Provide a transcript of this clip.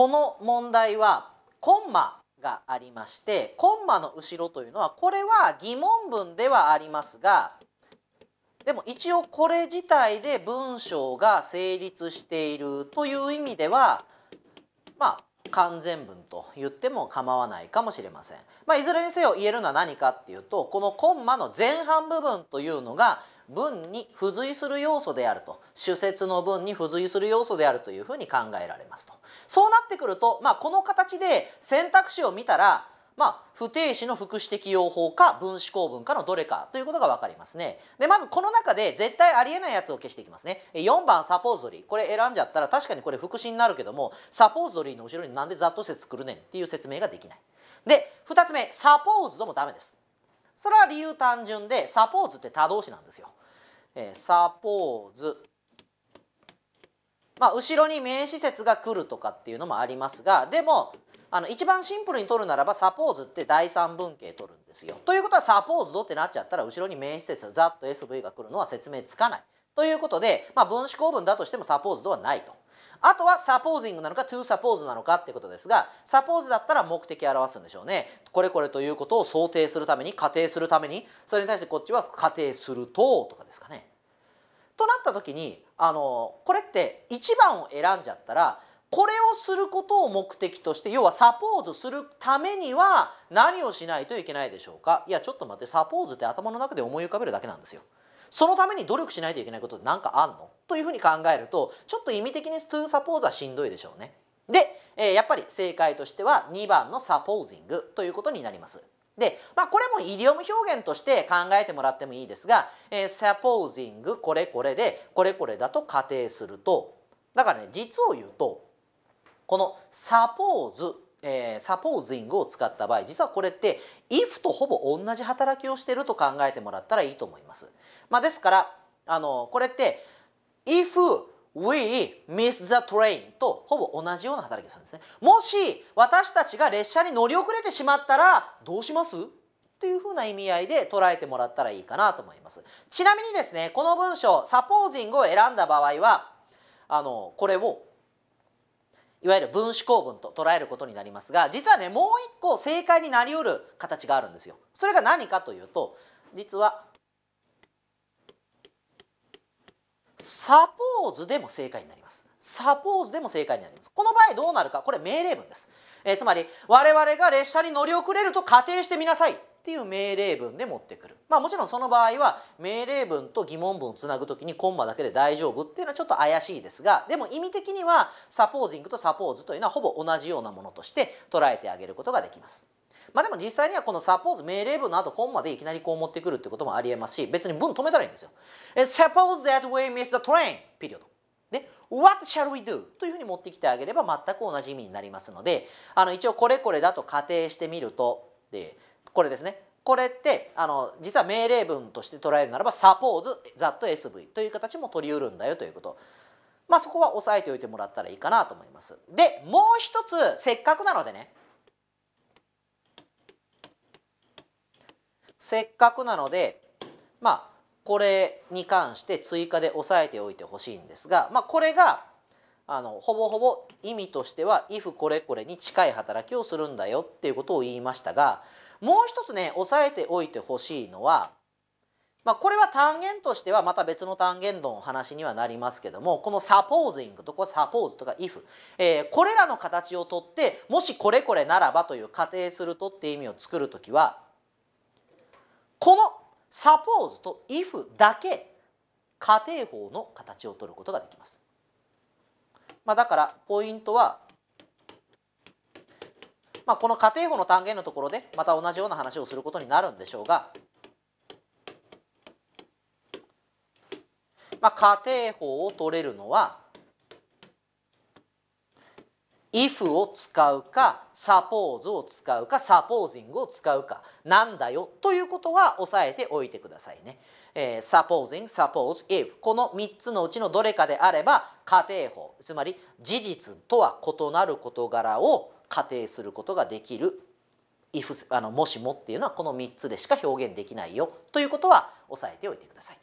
この問題はコンマがありましてコンマの後ろというのはこれは疑問文ではありますがでも一応これ自体で文章が成立しているという意味ではまあ完全文と言っても構わないかもしれません。まあ、いずれにせよ言えるのは何かっていうとこのコンマの前半部分というのが文に付随する要素であると主説の文に付随する要素であるというふうに考えられますとそうなってくると、まあ、この形で選択肢を見たらまあ、不定詞の副詞的用法か分子構文かのどれかということが分かりますね。でまずこの中で絶対ありえないやつを消していきますね。4番サポーゾリーこれ選んじゃったら確かにこれ副詞になるけどもサポードリーの後ろになんでざっと説作るねんっていう説明ができない。で2つ目サポーズドもダメです。それは理由単純でサポーズって他動詞なんですよ。えー、サポーズまあ後ろに名詞節が来るとかっていうのもありますがでもあの一番シンプルに取るならばサポーズって第三文型取るんですよ。ということはサポーズドってなっちゃったら後ろに名詞節ざっと SV が来るのは説明つかない。ということで、まあ、分子構文だとしてもサポーズドはないと。あとはサポージングなのかトゥーサポーズなのかっていうことですがサポーズだったら目的を表すんでしょうねこれこれということを想定するために仮定するためにそれに対してこっちは仮定するととかですかね。となった時にあのこれって1番を選んじゃったらこれをすることを目的として要はサポーズするためには何をしないといけないでしょうかいやちょっと待ってサポーズって頭の中で思い浮かべるだけなんですよ。そのために努力しないといけないことって何かあんのというふうに考えるとちょっと意味的にストゥーサポーズはしんどいでしょうね。で、えー、やっぱり正解としては2番のサポージングということになります。で、まあ、これもイディオム表現として考えてもらってもいいですが、えー、サポージングこれこれでこれこれだと仮定するとだからね実を言うとこのサポーズえー、サポージングを使った場合実はこれって if とほぼ同じ働きをしていると考えてもらったらいいと思います。まあ、ですからあのこれって if we miss the train とほぼ同じような働きをするんですね。もし私たちが列車に乗り遅れてしまったらどうしますというふうな意味合いで捉えてもらったらいいかなと思います。ちなみにですねこの文章サポージングを選んだ場合はあのこれをいわゆる分子構文と捉えることになりますが実はねもう一個正解になりうる形があるんですよ。それが何かというと実はサポーズでも正解になります。サポーズでも正解になります。この場合どうなるかこれ命令文です。えー、つまり我々が列車に乗り遅れると仮定してみなさいっていう命令文で持ってくる。まあもちろんその場合は命令文と疑問文をつなぐ時にコンマだけで大丈夫っていうのはちょっと怪しいですがでも意味的にはサポージングとサポーズというのはほぼ同じようなものとして捉えてあげることができます。まあでも実際にはこのサポーズ命令文の後コンマでいきなりこう持ってくるってこともありえますし別に文止めたらいいんですよ。Suppose that we miss the train! ピリオド。で What shall we do? というふうに持ってきてあげれば全く同じ意味になりますのであの一応これこれだと仮定してみるとでこれですねこれってあの実は命令文として捉えるならば「suppose that SV」という形も取りうるんだよということ。まあ、そこは押さえておいてもらったらいいかなと思います。でもう一つせっかくなのでねせっかくなのでまあこれに関して追加で押さえておいてほしいんですが、まあ、これがあのほぼほぼ意味としては「if これこれ」に近い働きをするんだよっていうことを言いましたがもう一つね押さえておいてほしいのは、まあ、これは単元としてはまた別の単元の話にはなりますけどもこの「サポーズイング」とか「サポーズ」とか「if」えー、これらの形をとってもしこれこれならばという仮定するとって意味を作る時はこの「サポーズ」と「if」だけ仮定法の形を取ることができます。まあ、だからポイントはまあ、この仮定法の単元のところでまた同じような話をすることになるんでしょうが、まあ、仮定法を取れるのは if を使うか suppose を使うか supposing を使うかなんだよということは押さえておいてくださいね。えー、supposing, suppose, if この3つのうちのどれかであれば仮定法つまり事実とは異なる事柄を仮定することができる if あのもしもっていうのはこの3つでしか表現できないよということは押さえておいてください。